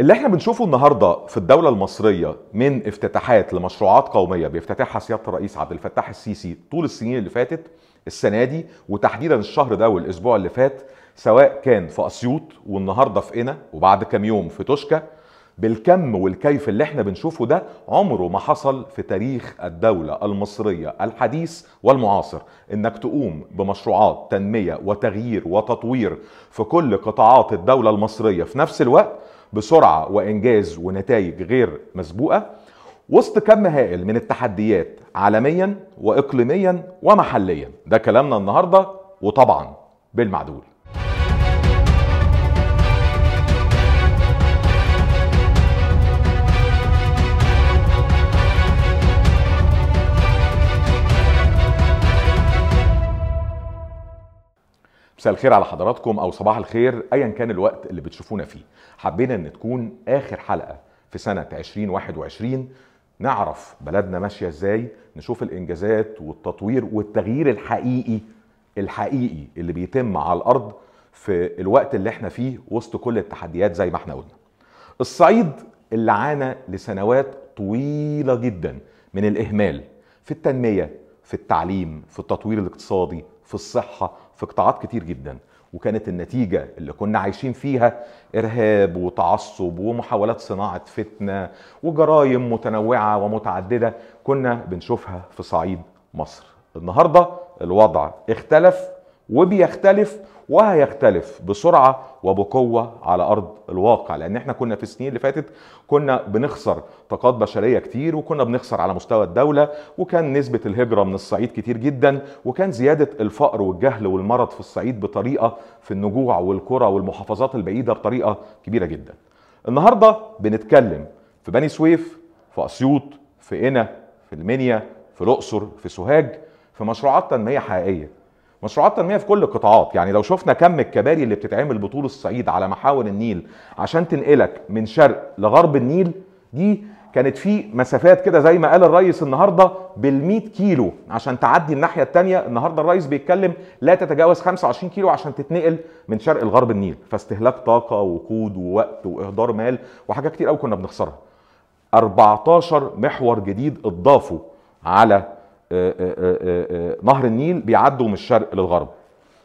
اللي احنا بنشوفه النهارده في الدولة المصرية من افتتاحات لمشروعات قومية بيفتتحها سيادة الرئيس عبد الفتاح السيسي طول السنين اللي فاتت السنة دي وتحديدا الشهر ده والاسبوع اللي فات سواء كان في اسيوط والنهارده في قنا وبعد كام يوم في توشكا بالكم والكيف اللي احنا بنشوفه ده عمره ما حصل في تاريخ الدولة المصرية الحديث والمعاصر انك تقوم بمشروعات تنمية وتغيير وتطوير في كل قطاعات الدولة المصرية في نفس الوقت بسرعه وانجاز ونتائج غير مسبوقه وسط كم هائل من التحديات عالميا واقليميا ومحليا ده كلامنا النهارده وطبعا بالمعدول مساء الخير على حضراتكم او صباح الخير ايا كان الوقت اللي بتشوفونا فيه حبينا ان تكون اخر حلقه في سنه 2021 نعرف بلدنا ماشيه ازاي نشوف الانجازات والتطوير والتغيير الحقيقي الحقيقي اللي بيتم على الارض في الوقت اللي احنا فيه وسط كل التحديات زي ما احنا قلنا الصعيد اللي عانى لسنوات طويله جدا من الاهمال في التنميه في التعليم في التطوير الاقتصادي في الصحه في قطاعات كتير جدا وكانت النتيجة اللي كنا عايشين فيها إرهاب وتعصب ومحاولات صناعة فتنة وجرائم متنوعة ومتعددة كنا بنشوفها في صعيد مصر النهاردة الوضع اختلف وبيختلف وهيختلف بسرعه وبقوه على ارض الواقع لان احنا كنا في السنين اللي فاتت كنا بنخسر طاقات بشريه كتير وكنا بنخسر على مستوى الدوله وكان نسبه الهجره من الصعيد كتير جدا وكان زياده الفقر والجهل والمرض في الصعيد بطريقه في النجوع والقرى والمحافظات البعيده بطريقه كبيره جدا. النهارده بنتكلم في بني سويف في اسيوط في قنا في المنيا في الاقصر في سوهاج في مشروعات تنميه حقيقيه مشروعات تنميه في كل القطاعات يعني لو شفنا كم الكباري اللي بتتعمل بطول الصعيد على محاور النيل عشان تنقلك من شرق لغرب النيل دي كانت في مسافات كده زي ما قال الرئيس النهارده بال100 كيلو عشان تعدي الناحيه الثانيه النهارده الرئيس بيتكلم لا تتجاوز 25 كيلو عشان تتنقل من شرق لغرب النيل فاستهلاك طاقه وقود ووقت واهدار مال وحاجات كتير قوي كنا بنخسرها 14 محور جديد اتضافوا على آه، آه، آه، نهر النيل بيعدوا من الشرق للغرب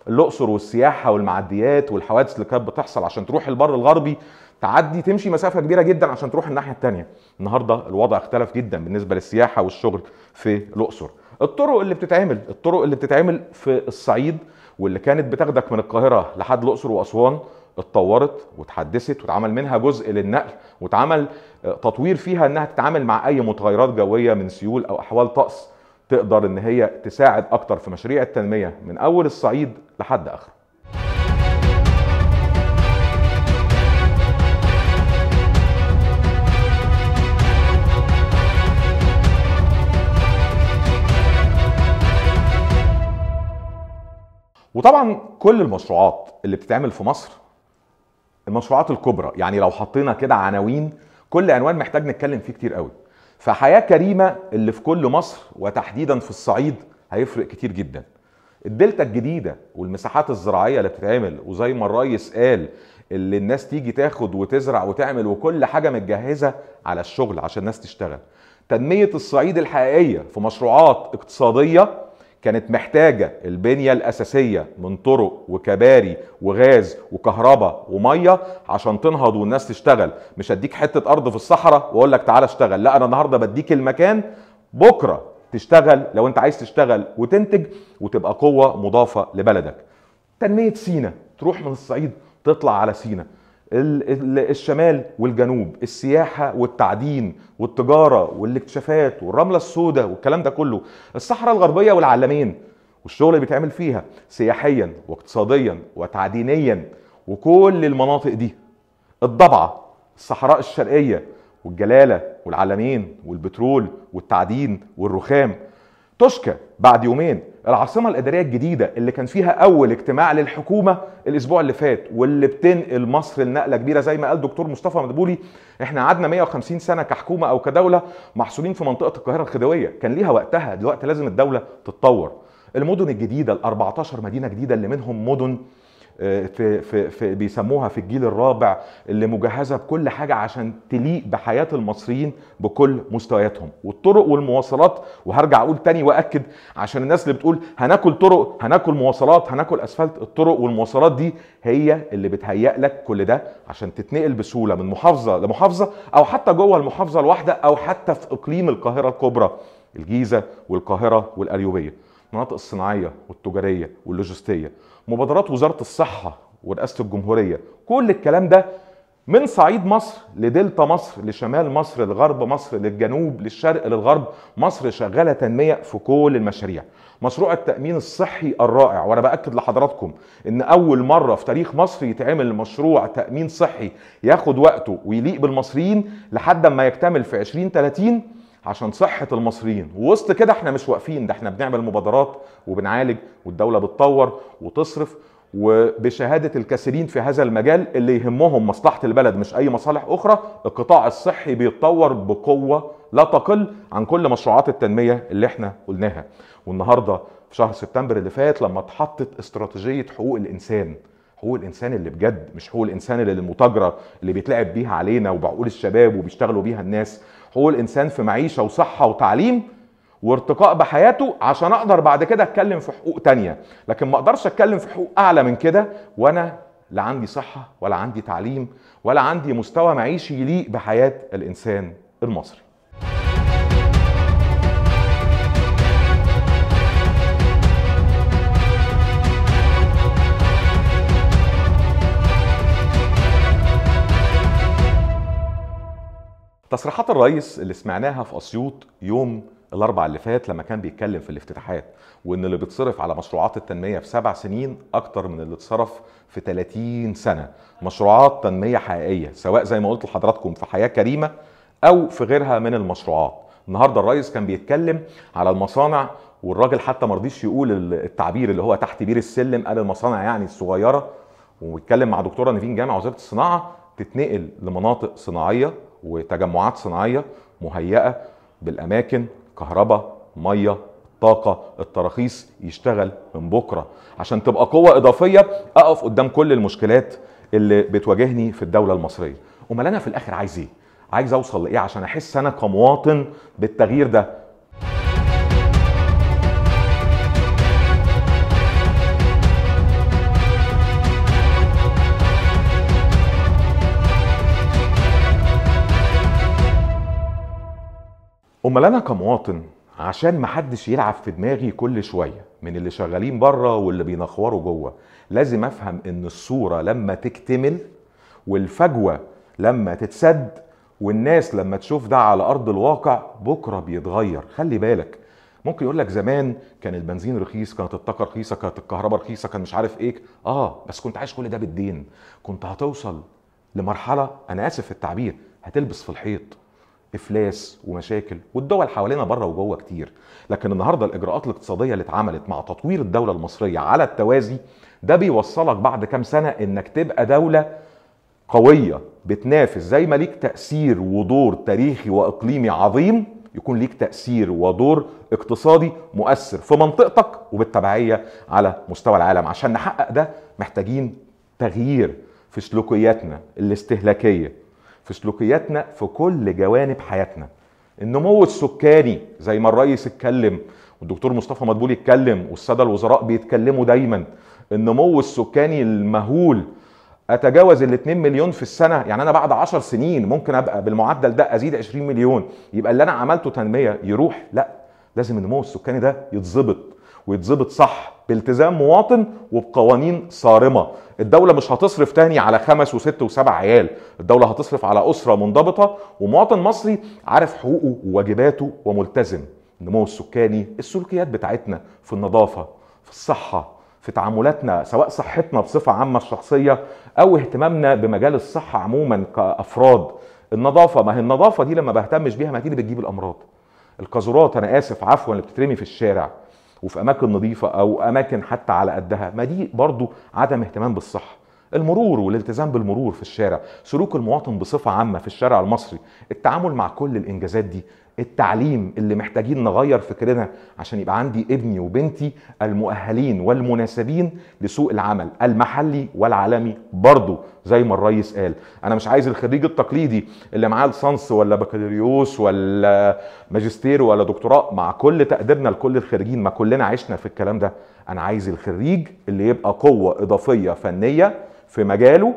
الاقصر والسياحه والمعديات والحوادث اللي كانت بتحصل عشان تروح البر الغربي تعدي تمشي مسافه كبيره جدا عشان تروح الناحيه الثانيه النهارده الوضع اختلف جدا بالنسبه للسياحه والشغل في الاقصر الطرق اللي بتتعمل الطرق اللي بتتعمل في الصعيد واللي كانت بتاخدك من القاهره لحد الاقصر واسوان اتطورت وتحدثت واتعمل منها جزء للنقل واتعمل تطوير فيها انها تتعامل مع اي متغيرات جويه من سيول او احوال طقس تقدر ان هي تساعد اكتر في مشاريع التنميه من اول الصعيد لحد اخره وطبعا كل المشروعات اللي بتتعمل في مصر المشروعات الكبرى يعني لو حطينا كده عناوين كل عنوان محتاج نتكلم فيه كتير قوي فحياه كريمه اللي في كل مصر وتحديدا في الصعيد هيفرق كتير جدا الدلتا الجديده والمساحات الزراعيه اللي بتتعمل وزي ما الريس قال اللي الناس تيجي تاخد وتزرع وتعمل وكل حاجه متجهزه على الشغل عشان الناس تشتغل تنميه الصعيد الحقيقيه في مشروعات اقتصاديه كانت محتاجة البنية الأساسية من طرق وكباري وغاز وكهرباء ومية عشان تنهض والناس تشتغل مش هديك حتة أرض في الصحراء وأقول لك تعالى اشتغل لا أنا النهاردة بديك المكان بكرة تشتغل لو أنت عايز تشتغل وتنتج وتبقى قوة مضافة لبلدك تنمية سينا تروح من الصعيد تطلع على سينا الشمال والجنوب السياحة والتعدين والتجارة والاكتشافات والرملة السوداء والكلام ده كله الصحراء الغربية والعلمين والشغل اللي بيتعمل فيها سياحيا واقتصاديا وتعدينيا وكل المناطق دي الضبعة الصحراء الشرقية والجلالة والعلمين والبترول والتعدين والرخام تشكى بعد يومين العاصمه الاداريه الجديده اللي كان فيها اول اجتماع للحكومه الاسبوع اللي فات واللي بتنقل مصر لنقله كبيره زي ما قال دكتور مصطفى مدبولي احنا قعدنا 150 سنه كحكومه او كدوله محصولين في منطقه القاهره الخديويه كان ليها وقتها دلوقتي لازم الدوله تتطور المدن الجديده ال 14 مدينه جديده اللي منهم مدن آه، في في, في بيسموها في الجيل الرابع اللي مجهزه بكل حاجه عشان تليق بحياه المصريين بكل مستوياتهم والطرق والمواصلات وهرجع اقول تاني واكد عشان الناس اللي بتقول هناكل طرق هناكل مواصلات هناكل اسفلت الطرق والمواصلات دي هي اللي بتهيئ لك كل ده عشان تتنقل بسهوله من محافظه لمحافظه او حتى جوه المحافظه الواحده او حتى في اقليم القاهره الكبرى الجيزه والقاهره والاريوبيه المناطق الصناعيه والتجاريه واللوجستيه مبادرات وزاره الصحه ورئاسه الجمهوريه كل الكلام ده من صعيد مصر لدلتا مصر لشمال مصر لغرب مصر للجنوب للشرق للغرب مصر شغاله تنميه في كل المشاريع مشروع التامين الصحي الرائع وانا باكد لحضراتكم ان اول مره في تاريخ مصر يتعمل مشروع تامين صحي ياخد وقته ويليق بالمصريين لحد ما يكتمل في 2030 عشان صحه المصريين ووسط كده احنا مش واقفين ده احنا بنعمل مبادرات وبنعالج والدوله بتطور وتصرف وبشهاده الكثيرين في هذا المجال اللي يهمهم مصلحه البلد مش اي مصالح اخرى القطاع الصحي بيتطور بقوه لا تقل عن كل مشروعات التنميه اللي احنا قلناها والنهارده في شهر سبتمبر اللي فات لما اتحطت استراتيجيه حقوق الانسان حقوق الانسان اللي بجد مش حقوق الانسان اللي المتاجره اللي بيتلعب بيها علينا وبعقول الشباب وبيشتغلوا بيها الناس حقوق الانسان في معيشه وصحه وتعليم وارتقاء بحياته عشان اقدر بعد كده اتكلم في حقوق تانية لكن ما اقدرش اتكلم في حقوق اعلى من كده وانا لا عندي صحه ولا عندي تعليم ولا عندي مستوى معيشي يليق بحياه الانسان المصري تصريحات الرئيس اللي سمعناها في اسيوط يوم الاربع اللي فات لما كان بيتكلم في الافتتاحات وان اللي بيتصرف على مشروعات التنميه في سبع سنين اكتر من اللي اتصرف في 30 سنه مشروعات تنميه حقيقيه سواء زي ما قلت لحضراتكم في حياه كريمه او في غيرها من المشروعات النهارده الرئيس كان بيتكلم على المصانع والراجل حتى ما رضيش يقول التعبير اللي هو تحت بير السلم قال المصانع يعني الصغيره واتكلم مع دكتوره نيفين جامع وزاره الصناعه تتنقل لمناطق صناعيه وتجمعات صناعيه مهيئه بالاماكن كهرباء ميه طاقه التراخيص يشتغل من بكره عشان تبقى قوه اضافيه اقف قدام كل المشكلات اللي بتواجهني في الدوله المصريه امال انا في الاخر عايز ايه عايز اوصل لايه عشان احس انا كمواطن بالتغيير ده امال انا كمواطن عشان محدش يلعب في دماغي كل شويه من اللي شغالين بره واللي بينخوروا جوه لازم افهم ان الصوره لما تكتمل والفجوه لما تتسد والناس لما تشوف ده على ارض الواقع بكره بيتغير خلي بالك ممكن يقول لك زمان كان البنزين رخيص كانت الطاقه رخيصه كانت الكهرباء رخيصه كان مش عارف ايه اه بس كنت عايش كل ده بالدين كنت هتوصل لمرحله انا اسف في التعبير هتلبس في الحيط افلاس ومشاكل والدول حوالينا بره وجوه كتير لكن النهارده الاجراءات الاقتصاديه اللي اتعملت مع تطوير الدوله المصريه على التوازي ده بيوصلك بعد كام سنه انك تبقى دوله قويه بتنافس زي ما ليك تاثير ودور تاريخي واقليمي عظيم يكون ليك تاثير ودور اقتصادي مؤثر في منطقتك وبالتبعيه على مستوى العالم عشان نحقق ده محتاجين تغيير في سلوكياتنا الاستهلاكيه في سلوكياتنا في كل جوانب حياتنا النمو السكاني زي ما الرئيس اتكلم والدكتور مصطفى مدبول يتكلم والساده الوزراء بيتكلموا دايما النمو السكاني المهول اتجاوز ال 2 مليون في السنه يعني انا بعد 10 سنين ممكن ابقى بالمعدل ده ازيد 20 مليون يبقى اللي انا عملته تنميه يروح لا لازم النمو السكاني ده يتظبط ويتظبط صح بالتزام مواطن وبقوانين صارمه الدوله مش هتصرف تاني على خمس وست وسبع عيال الدوله هتصرف على اسره منضبطه ومواطن مصري عارف حقوقه وواجباته وملتزم النمو السكاني السلوكيات بتاعتنا في النظافه في الصحه في تعاملاتنا سواء صحتنا بصفه عامه الشخصيه او اهتمامنا بمجال الصحه عموما كافراد النظافه ما هي النظافه دي لما بهتمش بيها ما تيجي بتجيب الامراض القاذورات انا اسف عفوا اللي بتترمي في الشارع وفي اماكن نظيفه او اماكن حتى على قدها ما دي برضو عدم اهتمام بالصحه المرور والالتزام بالمرور في الشارع سلوك المواطن بصفه عامه في الشارع المصري التعامل مع كل الانجازات دي التعليم اللي محتاجين نغير فكرنا عشان يبقى عندي ابني وبنتي المؤهلين والمناسبين لسوق العمل المحلي والعالمي برضه زي ما الريس قال انا مش عايز الخريج التقليدي اللي معاه لسانس ولا بكالوريوس ولا ماجستير ولا دكتوراه مع كل تقديرنا لكل الخريجين ما كلنا عشنا في الكلام ده انا عايز الخريج اللي يبقى قوه اضافيه فنيه في مجاله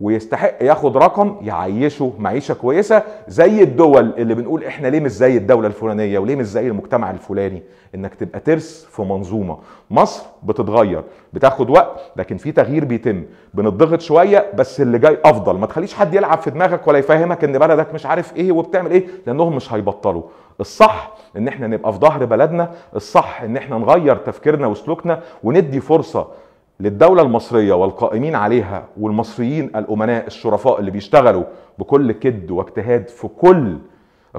ويستحق ياخد رقم يعيشه معيشه كويسه زي الدول اللي بنقول احنا ليه مش زي الدوله الفلانيه وليه مش زي المجتمع الفلاني انك تبقى ترس في منظومه مصر بتتغير بتاخد وقت لكن في تغيير بيتم بنضغط شويه بس اللي جاي افضل ما تخليش حد يلعب في دماغك ولا يفهمك ان بلدك مش عارف ايه وبتعمل ايه لانهم مش هيبطلوا الصح ان احنا نبقى في ظهر بلدنا الصح ان احنا نغير تفكيرنا وسلوكنا وندي فرصه للدولة المصرية والقائمين عليها والمصريين الأمناء الشرفاء اللي بيشتغلوا بكل كد واجتهاد في كل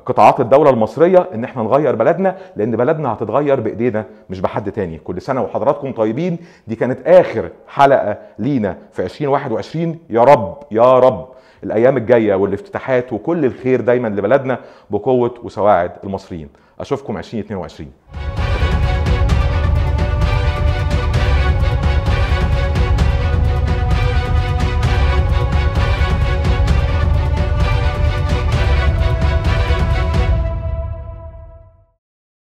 قطاعات الدولة المصرية إن إحنا نغير بلدنا لأن بلدنا هتتغير بإيدينا مش بحد تاني كل سنة وحضراتكم طيبين دي كانت آخر حلقة لينا في 2021 يا رب يا رب الأيام الجاية والافتتاحات وكل الخير دايما لبلدنا بقوة وسواعد المصريين أشوفكم 2022